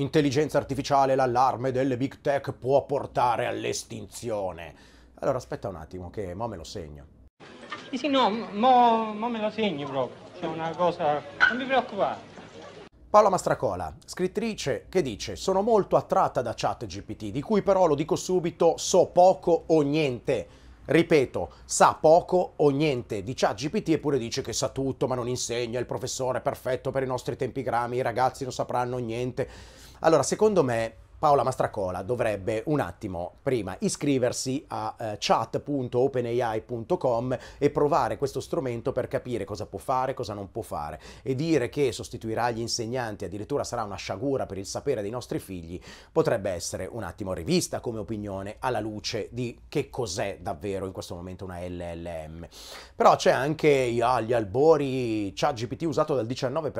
intelligenza artificiale, l'allarme delle big tech può portare all'estinzione. Allora aspetta un attimo che mo me lo segno. Sì, sì, no, mo, mo me lo segno proprio, c'è una cosa... non mi preoccupare. Paola Mastracola, scrittrice che dice sono molto attratta da ChatGPT, di cui però lo dico subito so poco o niente ripeto, sa poco o niente di ChatGPT eppure dice che sa tutto ma non insegna, il professore è perfetto per i nostri tempi grami, i ragazzi non sapranno niente. Allora, secondo me Paola Mastracola dovrebbe un attimo prima iscriversi a eh, chat.openai.com e provare questo strumento per capire cosa può fare, cosa non può fare e dire che sostituirà gli insegnanti, addirittura sarà una sciagura per il sapere dei nostri figli, potrebbe essere un attimo rivista come opinione alla luce di che cos'è davvero in questo momento una LLM. Però c'è anche agli ah, albori ChatGPT usato dal 19%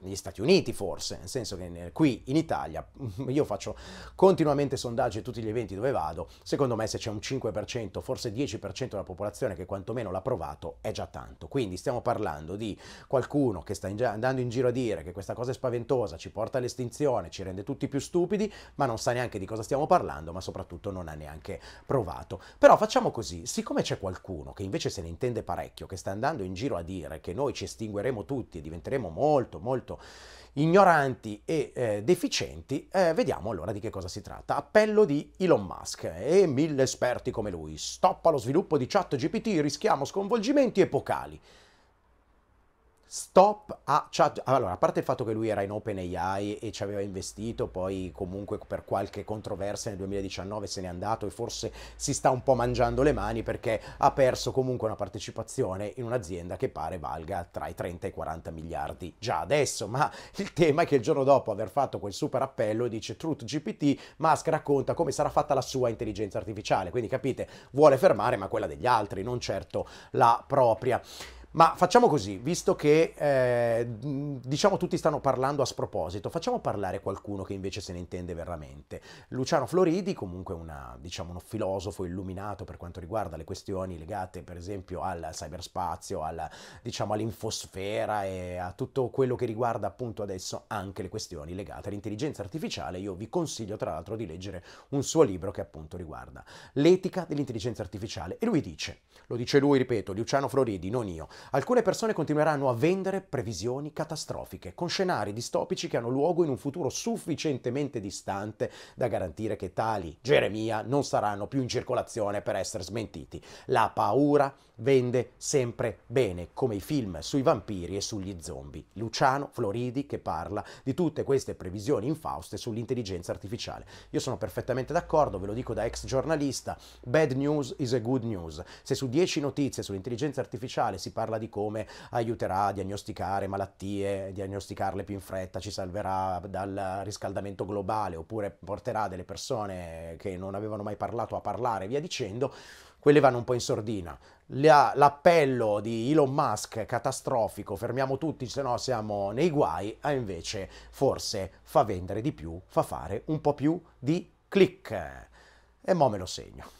negli Stati Uniti forse, nel senso che qui in Italia io faccio continuamente sondaggi a tutti gli eventi dove vado, secondo me se c'è un 5%, forse 10% della popolazione che quantomeno l'ha provato è già tanto, quindi stiamo parlando di qualcuno che sta in andando in giro a dire che questa cosa è spaventosa, ci porta all'estinzione, ci rende tutti più stupidi, ma non sa neanche di cosa stiamo parlando, ma soprattutto non ha neanche provato. Però facciamo così, siccome c'è qualcuno che invece se ne intende parecchio, che sta andando in giro a dire che noi ci estingueremo tutti e diventeremo molto molto solito ignoranti e eh, deficienti, eh, vediamo allora di che cosa si tratta. Appello di Elon Musk e mille esperti come lui. Stoppa lo sviluppo di ChatGPT, rischiamo sconvolgimenti epocali. Stop a chat. Allora, a parte il fatto che lui era in OpenAI e ci aveva investito, poi comunque per qualche controversia nel 2019 se n'è andato e forse si sta un po' mangiando le mani perché ha perso comunque una partecipazione in un'azienda che pare valga tra i 30 e i 40 miliardi già adesso. Ma il tema è che il giorno dopo aver fatto quel super appello dice Truth GPT, Musk racconta come sarà fatta la sua intelligenza artificiale. Quindi capite, vuole fermare ma quella degli altri, non certo la propria. Ma facciamo così, visto che eh, diciamo tutti stanno parlando a sproposito, facciamo parlare qualcuno che invece se ne intende veramente. Luciano Floridi, comunque una, diciamo, uno filosofo illuminato per quanto riguarda le questioni legate per esempio al cyberspazio, al, diciamo, all'infosfera e a tutto quello che riguarda appunto adesso anche le questioni legate all'intelligenza artificiale, io vi consiglio tra l'altro di leggere un suo libro che appunto riguarda l'etica dell'intelligenza artificiale e lui dice, lo dice lui, ripeto, Luciano Floridi, non io, alcune persone continueranno a vendere previsioni catastrofiche, con scenari distopici che hanno luogo in un futuro sufficientemente distante da garantire che tali Geremia non saranno più in circolazione per essere smentiti. La paura vende sempre bene, come i film sui vampiri e sugli zombie. Luciano Floridi che parla di tutte queste previsioni infauste sull'intelligenza artificiale. Io sono perfettamente d'accordo, ve lo dico da ex giornalista, bad news is a good news. Se su 10 notizie sull'intelligenza artificiale si parla parla di come aiuterà a diagnosticare malattie, diagnosticarle più in fretta, ci salverà dal riscaldamento globale oppure porterà delle persone che non avevano mai parlato a parlare, via dicendo, quelle vanno un po' in sordina. L'appello di Elon Musk catastrofico, fermiamo tutti, se no siamo nei guai, a invece forse fa vendere di più, fa fare un po' più di click. E mo me lo segno.